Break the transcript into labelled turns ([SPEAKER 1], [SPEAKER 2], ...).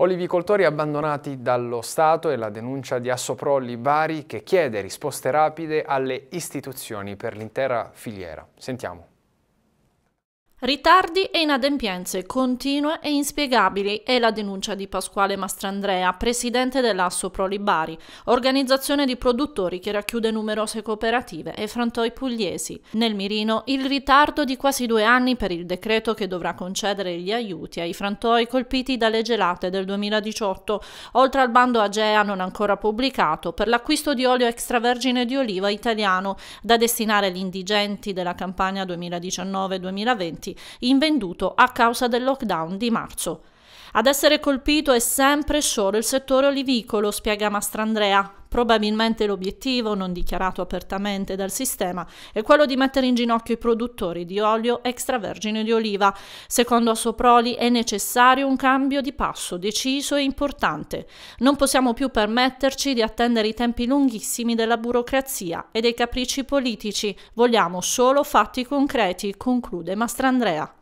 [SPEAKER 1] Olivicoltori abbandonati dallo Stato e la denuncia di Assoprolli Bari che chiede risposte rapide alle istituzioni per l'intera filiera. Sentiamo.
[SPEAKER 2] Ritardi e inadempienze continue e inspiegabili è la denuncia di Pasquale Mastrandrea, presidente dell'Asso Prolibari, organizzazione di produttori che racchiude numerose cooperative e frantoi pugliesi. Nel mirino il ritardo di quasi due anni per il decreto che dovrà concedere gli aiuti ai frantoi colpiti dalle gelate del 2018, oltre al bando Agea non ancora pubblicato per l'acquisto di olio extravergine di oliva italiano da destinare agli indigenti della campagna 2019-2020 in venduto a causa del lockdown di marzo. Ad essere colpito è sempre solo il settore olivicolo, spiega Mastrandrea. Probabilmente l'obiettivo, non dichiarato apertamente dal sistema, è quello di mettere in ginocchio i produttori di olio extravergine di oliva. Secondo Assoproli è necessario un cambio di passo deciso e importante. Non possiamo più permetterci di attendere i tempi lunghissimi della burocrazia e dei capricci politici. Vogliamo solo fatti concreti, conclude Mastrandrea.